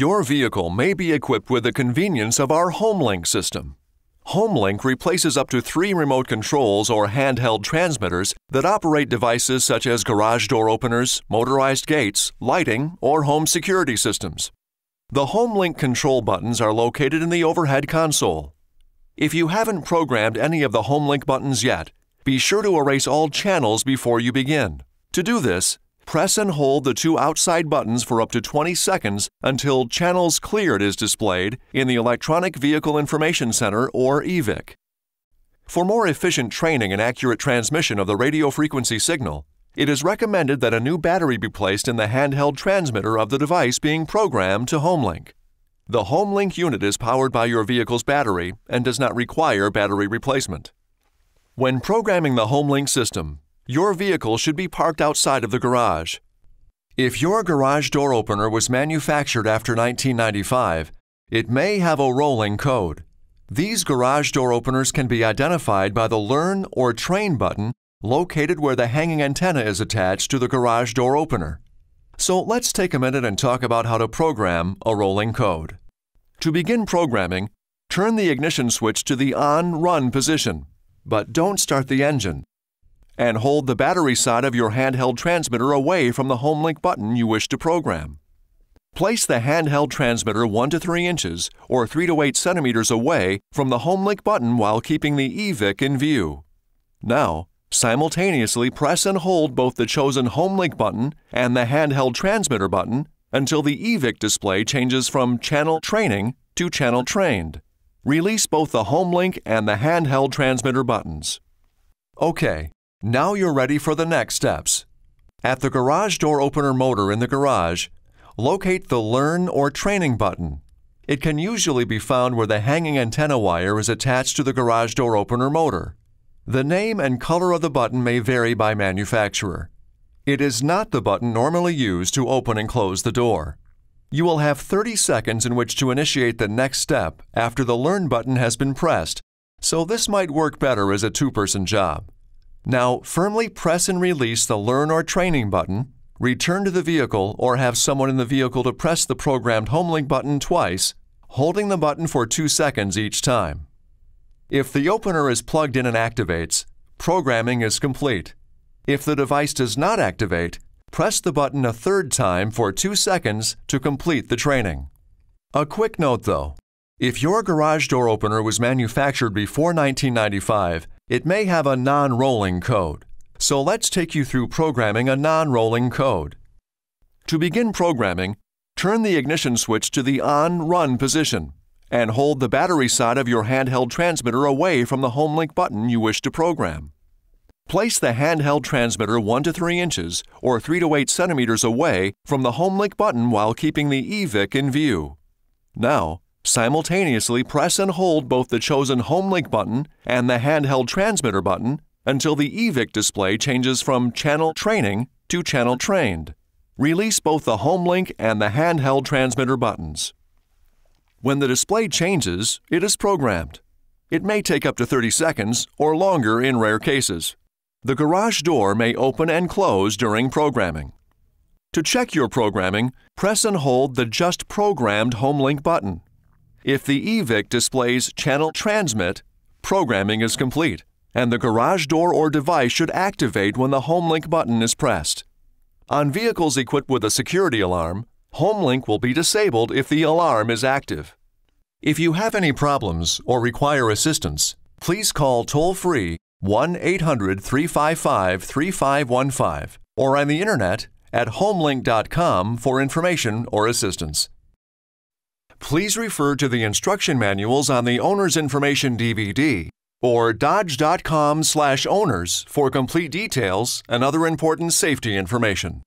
Your vehicle may be equipped with the convenience of our HomeLink system. HomeLink replaces up to three remote controls or handheld transmitters that operate devices such as garage door openers, motorized gates, lighting, or home security systems. The HomeLink control buttons are located in the overhead console. If you haven't programmed any of the HomeLink buttons yet, be sure to erase all channels before you begin. To do this, press and hold the two outside buttons for up to 20 seconds until Channels Cleared is displayed in the Electronic Vehicle Information Center or EVIC. For more efficient training and accurate transmission of the radio frequency signal, it is recommended that a new battery be placed in the handheld transmitter of the device being programmed to HomeLink. The HomeLink unit is powered by your vehicle's battery and does not require battery replacement. When programming the HomeLink system, your vehicle should be parked outside of the garage. If your garage door opener was manufactured after 1995, it may have a rolling code. These garage door openers can be identified by the Learn or Train button located where the hanging antenna is attached to the garage door opener. So let's take a minute and talk about how to program a rolling code. To begin programming, turn the ignition switch to the on-run position, but don't start the engine and hold the battery side of your handheld transmitter away from the HomeLink button you wish to program. Place the handheld transmitter 1 to 3 inches or 3 to 8 centimeters away from the HomeLink button while keeping the EVIC in view. Now, simultaneously press and hold both the chosen HomeLink button and the handheld transmitter button until the EVIC display changes from Channel Training to Channel Trained. Release both the HomeLink and the handheld transmitter buttons. OK, now you're ready for the next steps. At the garage door opener motor in the garage, locate the Learn or Training button. It can usually be found where the hanging antenna wire is attached to the garage door opener motor. The name and color of the button may vary by manufacturer. It is not the button normally used to open and close the door. You will have 30 seconds in which to initiate the next step after the Learn button has been pressed, so this might work better as a two-person job. Now, firmly press and release the Learn or Training button, return to the vehicle, or have someone in the vehicle to press the programmed Homelink button twice, holding the button for two seconds each time. If the opener is plugged in and activates, programming is complete. If the device does not activate, press the button a third time for two seconds to complete the training. A quick note though, if your garage door opener was manufactured before 1995, it may have a non-rolling code. So let's take you through programming a non-rolling code. To begin programming, turn the ignition switch to the on-run position and hold the battery side of your handheld transmitter away from the HomeLink button you wish to program. Place the handheld transmitter 1 to 3 inches or 3 to 8 centimeters away from the HomeLink button while keeping the EVIC in view. Now, Simultaneously press and hold both the chosen home link button and the handheld transmitter button until the EVIC display changes from Channel Training to Channel Trained. Release both the home link and the handheld transmitter buttons. When the display changes, it is programmed. It may take up to 30 seconds or longer in rare cases. The garage door may open and close during programming. To check your programming, press and hold the Just Programmed Home Link button. If the EVIC displays channel transmit, programming is complete, and the garage door or device should activate when the HomeLink button is pressed. On vehicles equipped with a security alarm, HomeLink will be disabled if the alarm is active. If you have any problems or require assistance, please call toll-free 1-800-355-3515 or on the internet at homelink.com for information or assistance please refer to the instruction manuals on the Owner's Information DVD or dodge.com/owners for complete details and other important safety information.